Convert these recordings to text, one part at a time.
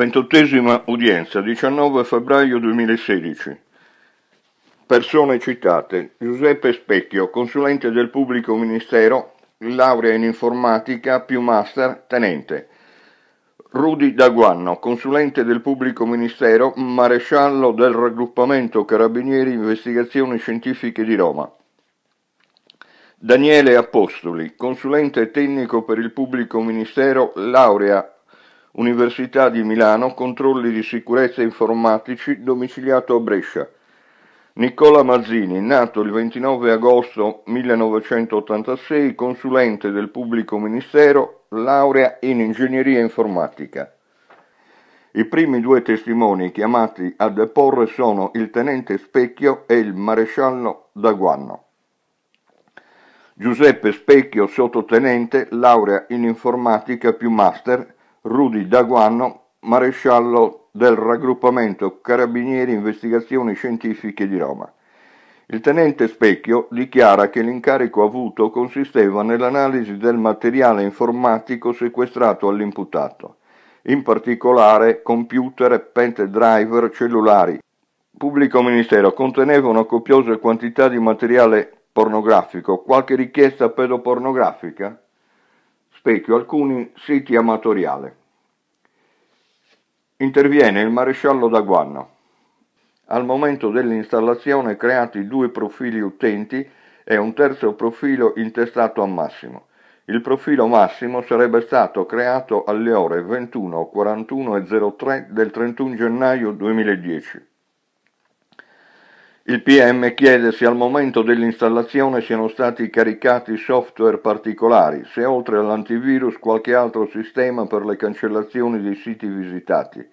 Ventottesima udienza, 19 febbraio 2016. Persone citate. Giuseppe Specchio, consulente del pubblico ministero, laurea in informatica, più master, tenente. Rudi Daguanno, consulente del pubblico ministero, maresciallo del raggruppamento Carabinieri Investigazioni Scientifiche di Roma. Daniele Apostoli, consulente tecnico per il pubblico ministero, laurea Università di Milano, controlli di sicurezza informatici, domiciliato a Brescia. Nicola Mazzini, nato il 29 agosto 1986, consulente del pubblico ministero, laurea in ingegneria informatica. I primi due testimoni chiamati a deporre sono il tenente Specchio e il maresciallo Daguanno. Giuseppe Specchio, sottotenente, laurea in informatica più master, Rudy Daguanno, maresciallo del raggruppamento Carabinieri Investigazioni Scientifiche di Roma. Il tenente Specchio dichiara che l'incarico avuto consisteva nell'analisi del materiale informatico sequestrato all'imputato, in particolare computer, pente driver, cellulari. Pubblico Ministero conteneva una copiosa quantità di materiale pornografico, qualche richiesta pedopornografica? specchio alcuni siti amatoriali. Interviene il maresciallo Daguanna. Al momento dell'installazione creati due profili utenti e un terzo profilo intestato a Massimo. Il profilo massimo sarebbe stato creato alle ore 21.41.03 del 31 gennaio 2010. Il PM chiede se al momento dell'installazione siano stati caricati software particolari, se oltre all'antivirus qualche altro sistema per le cancellazioni dei siti visitati.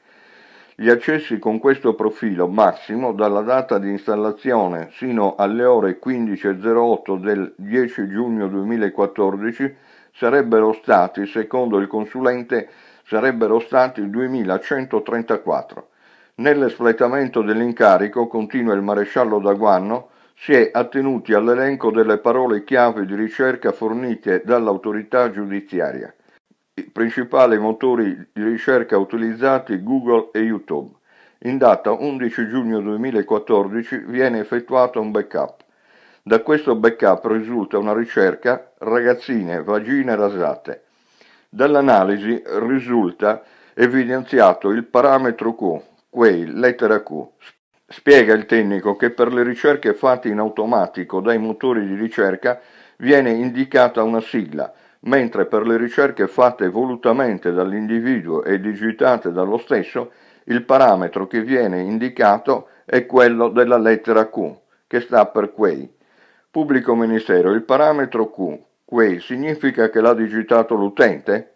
Gli accessi con questo profilo massimo dalla data di installazione sino alle ore 15.08 del 10 giugno 2014 sarebbero stati, secondo il consulente, sarebbero stati 2134. Nell'espletamento dell'incarico, continua il maresciallo Daguanno, si è attenuti all'elenco delle parole chiave di ricerca fornite dall'autorità giudiziaria. I principali motori di ricerca utilizzati Google e YouTube. In data 11 giugno 2014 viene effettuato un backup. Da questo backup risulta una ricerca ragazzine, vagine rasate. Dall'analisi risulta evidenziato il parametro Q Quay, lettera Q. Spiega il tecnico che per le ricerche fatte in automatico dai motori di ricerca viene indicata una sigla, mentre per le ricerche fatte volutamente dall'individuo e digitate dallo stesso, il parametro che viene indicato è quello della lettera Q, che sta per Quay. Pubblico Ministero, il parametro Q, Quay, significa che l'ha digitato l'utente?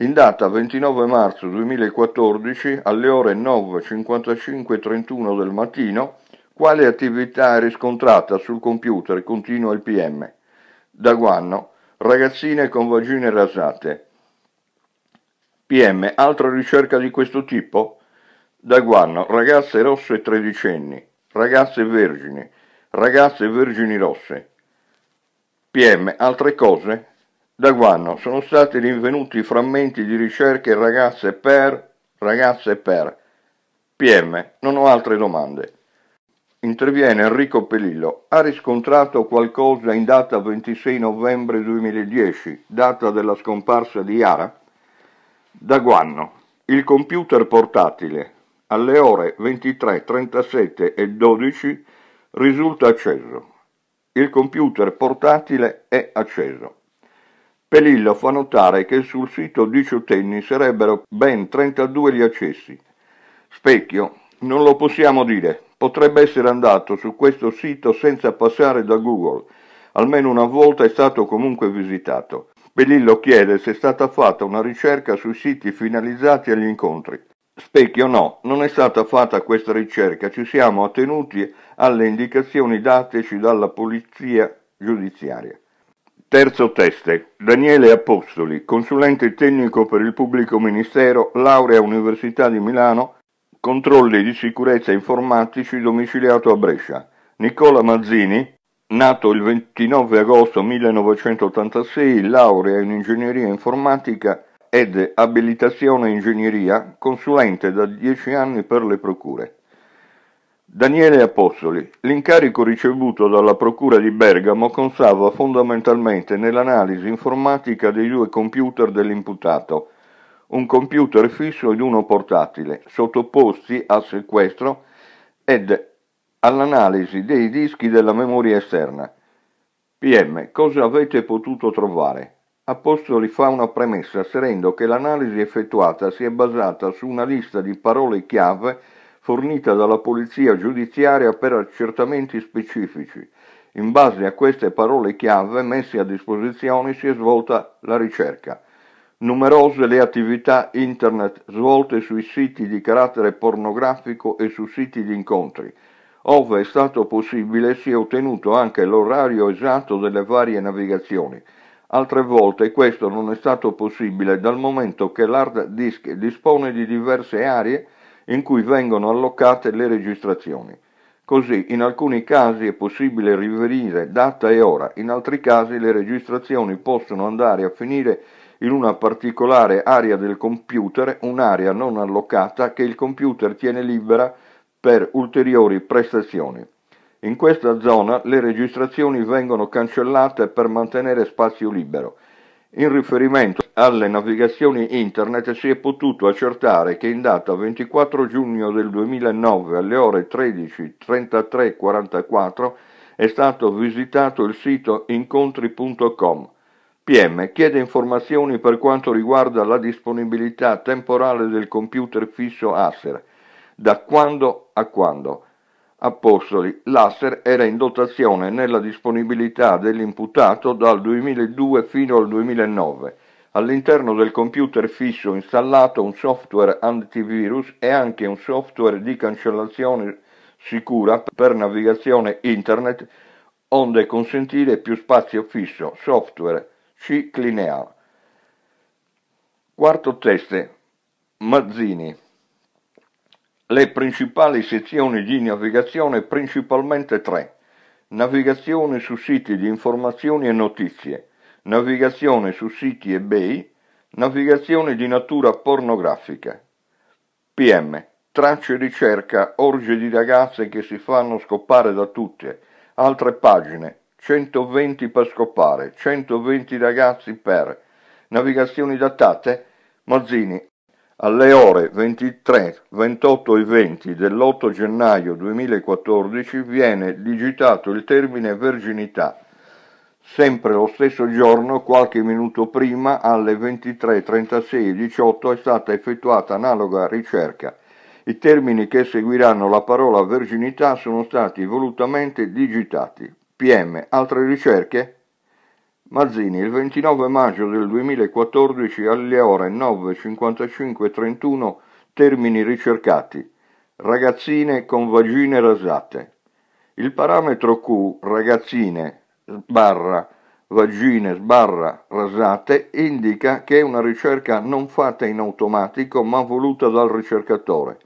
In data 29 marzo 2014 alle ore 9.55.31 del mattino, quale attività è riscontrata sul computer, continua il PM. Da guanno, ragazzine con vagine rasate. PM, altra ricerca di questo tipo? Da guanno, ragazze rosse tredicenni, ragazze vergini, ragazze vergini rosse. PM, altre cose? da quando sono stati rinvenuti frammenti di ricerche ragazze per, ragazze per. PM, non ho altre domande. Interviene Enrico Pelillo. Ha riscontrato qualcosa in data 26 novembre 2010, data della scomparsa di Iara? Da Guanno. Il computer portatile alle ore 23, 37 e 12 risulta acceso. Il computer portatile è acceso. Pelillo fa notare che sul sito di Ciotenni sarebbero ben 32 gli accessi. Specchio, non lo possiamo dire, potrebbe essere andato su questo sito senza passare da Google, almeno una volta è stato comunque visitato. Pelillo chiede se è stata fatta una ricerca sui siti finalizzati agli incontri. Specchio no, non è stata fatta questa ricerca, ci siamo attenuti alle indicazioni dateci dalla polizia giudiziaria. Terzo test. Daniele Apostoli, consulente tecnico per il pubblico ministero, laurea Università di Milano, controlli di sicurezza informatici domiciliato a Brescia. Nicola Mazzini, nato il 29 agosto 1986, laurea in ingegneria informatica ed abilitazione ingegneria, consulente da 10 anni per le procure. Daniele Apostoli, l'incarico ricevuto dalla Procura di Bergamo constava fondamentalmente nell'analisi informatica dei due computer dell'imputato, un computer fisso ed uno portatile, sottoposti a sequestro ed all'analisi dei dischi della memoria esterna. PM, cosa avete potuto trovare? Apostoli fa una premessa asserendo che l'analisi effettuata si è basata su una lista di parole chiave fornita dalla polizia giudiziaria per accertamenti specifici. In base a queste parole chiave messe a disposizione si è svolta la ricerca. Numerose le attività internet svolte sui siti di carattere pornografico e su siti di incontri. Ove è stato possibile si è ottenuto anche l'orario esatto delle varie navigazioni. Altre volte questo non è stato possibile dal momento che l'hard disk dispone di diverse aree in cui vengono allocate le registrazioni. Così in alcuni casi è possibile riferire data e ora, in altri casi le registrazioni possono andare a finire in una particolare area del computer, un'area non allocata che il computer tiene libera per ulteriori prestazioni. In questa zona le registrazioni vengono cancellate per mantenere spazio libero. In riferimento alle navigazioni internet si è potuto accertare che in data 24 giugno del 2009 alle ore 13.33.44 è stato visitato il sito incontri.com. PM chiede informazioni per quanto riguarda la disponibilità temporale del computer fisso Acer, da quando a quando. Apostoli, l'Aster era in dotazione nella disponibilità dell'imputato dal 2002 fino al 2009 All'interno del computer fisso installato un software antivirus e anche un software di cancellazione sicura per navigazione internet onde consentire più spazio fisso, software C-Clinear. Quarto teste, Mazzini. Le principali sezioni di navigazione principalmente tre. Navigazione su siti di informazioni e notizie, navigazione su siti eBay, navigazione di natura pornografica. PM. Tracce di cerca, orge di ragazze che si fanno scopare da tutte, altre pagine, 120 per scopare, 120 ragazzi per, navigazioni datate, Mazzini, alle ore 23, 28 e 20 dell'8 gennaio 2014 viene digitato il termine verginità Sempre lo stesso giorno, qualche minuto prima, alle 23.36.18 è stata effettuata analoga ricerca. I termini che seguiranno la parola verginità sono stati volutamente digitati. PM, altre ricerche? Mazzini, il 29 maggio del 2014 alle ore 9.55.31, termini ricercati. Ragazzine con vagine rasate. Il parametro Q, ragazzine, sbarra vagine sbarra rasate indica che è una ricerca non fatta in automatico ma voluta dal ricercatore.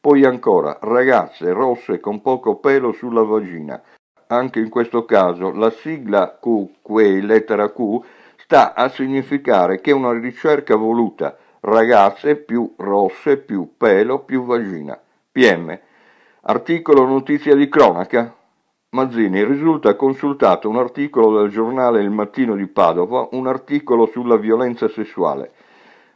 Poi ancora ragazze rosse con poco pelo sulla vagina. Anche in questo caso la sigla QQ, lettera Q, sta a significare che è una ricerca voluta, ragazze più rosse più pelo più vagina. PM. Articolo notizia di cronaca Mazzini risulta consultato un articolo del giornale Il Mattino di Padova, un articolo sulla violenza sessuale.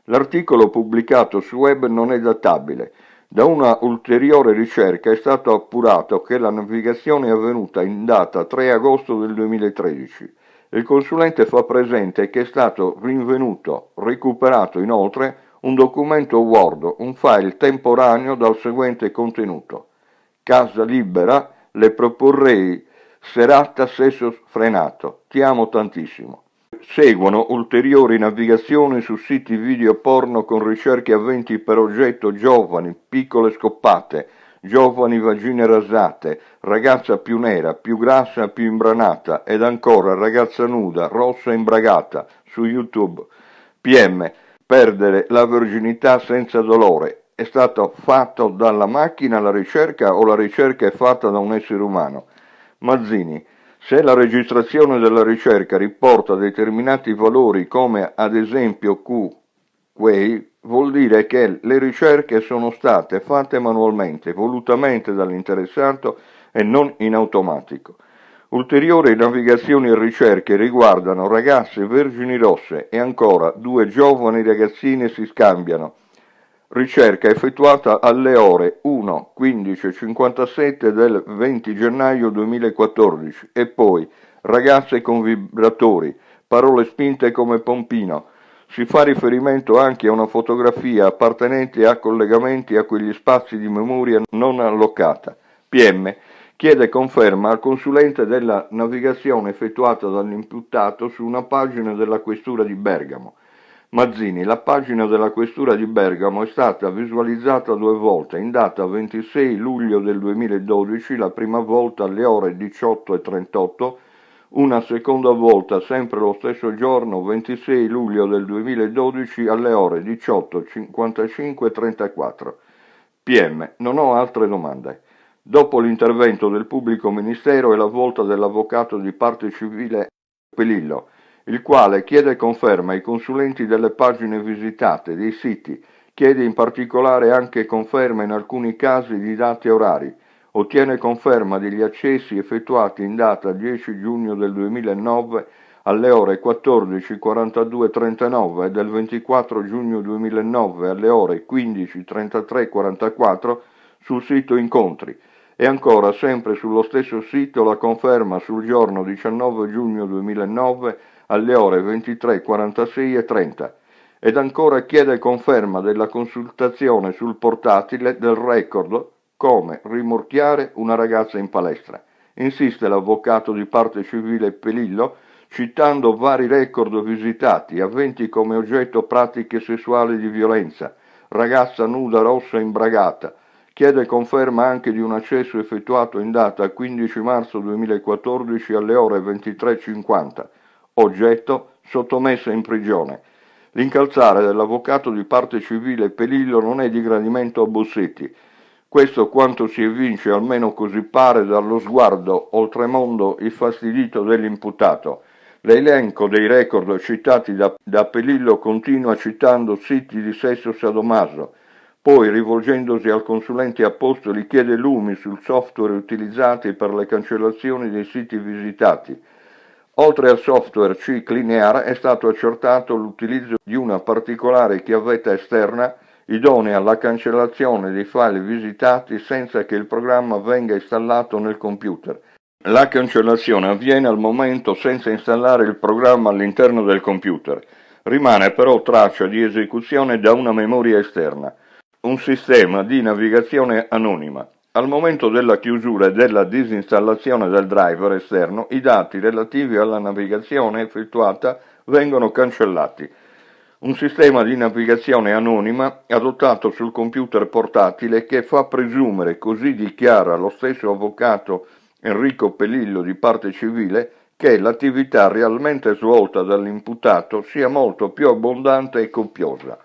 L'articolo pubblicato su web non è databile. Da una ulteriore ricerca è stato appurato che la navigazione è avvenuta in data 3 agosto del 2013. Il consulente fa presente che è stato rinvenuto, recuperato inoltre, un documento Word, un file temporaneo dal seguente contenuto. Casa Libera le proporrei Serata Sesso Frenato, ti amo tantissimo. Seguono ulteriori navigazioni su siti video porno con ricerche aventi per oggetto giovani, piccole scoppate, giovani vagine rasate, ragazza più nera, più grassa, più imbranata ed ancora ragazza nuda, rossa e imbragata su YouTube. PM. Perdere la virginità senza dolore, è stato fatto dalla macchina la ricerca o la ricerca è fatta da un essere umano? Mazzini, se la registrazione della ricerca riporta determinati valori come ad esempio Q, quei, vuol dire che le ricerche sono state fatte manualmente, volutamente dall'interessato e non in automatico. Ulteriori navigazioni e ricerche riguardano ragazze vergini rosse e ancora due giovani ragazzine si scambiano Ricerca effettuata alle ore 1.15.57 del 20 gennaio 2014 e poi Ragazze con vibratori, parole spinte come pompino. Si fa riferimento anche a una fotografia appartenente a collegamenti a quegli spazi di memoria non allocata. PM chiede conferma al consulente della navigazione effettuata dall'imputato su una pagina della questura di Bergamo Mazzini, la pagina della questura di Bergamo è stata visualizzata due volte, in data 26 luglio del 2012, la prima volta alle ore 18.38, una seconda volta sempre lo stesso giorno, 26 luglio del 2012, alle ore 18.55.34. PM, non ho altre domande. Dopo l'intervento del pubblico ministero è la volta dell'avvocato di parte civile Pelillo il quale chiede conferma ai consulenti delle pagine visitate, dei siti, chiede in particolare anche conferma in alcuni casi di dati orari, ottiene conferma degli accessi effettuati in data 10 giugno del 2009 alle ore 14.42.39 e del 24 giugno 2009 alle ore 15.33.44 sul sito Incontri e ancora sempre sullo stesso sito la conferma sul giorno 19 giugno 2009 alle ore 23.46 e 30 ed ancora chiede conferma della consultazione sul portatile del record come rimorchiare una ragazza in palestra. Insiste l'avvocato di parte civile Pelillo citando vari record visitati aventi come oggetto pratiche sessuali di violenza, ragazza nuda rossa imbragata. Chiede conferma anche di un accesso effettuato in data 15 marzo 2014 alle ore 23.50 oggetto, sottomesso in prigione. L'incalzare dell'avvocato di parte civile Pelillo non è di gradimento a Bossetti. Questo quanto si evince, almeno così pare, dallo sguardo oltremondo infastidito dell'imputato. L'elenco dei record citati da, da Pelillo continua citando siti di sesso sadomaso. Poi, rivolgendosi al consulente Apostoli, chiede lumi sul software utilizzati per le cancellazioni dei siti visitati Oltre al software C Clean è stato accertato l'utilizzo di una particolare chiavetta esterna idonea alla cancellazione dei file visitati senza che il programma venga installato nel computer. La cancellazione avviene al momento senza installare il programma all'interno del computer. Rimane però traccia di esecuzione da una memoria esterna, un sistema di navigazione anonima. Al momento della chiusura e della disinstallazione del driver esterno, i dati relativi alla navigazione effettuata vengono cancellati. Un sistema di navigazione anonima adottato sul computer portatile che fa presumere, così dichiara lo stesso avvocato Enrico Pelillo di parte civile, che l'attività realmente svolta dall'imputato sia molto più abbondante e copiosa.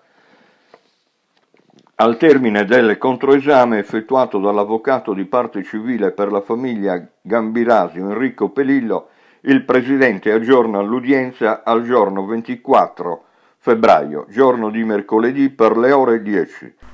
Al termine del controesame effettuato dall'avvocato di parte civile per la famiglia Gambirasio Enrico Pelillo, il Presidente aggiorna l'udienza al giorno 24 febbraio, giorno di mercoledì per le ore 10.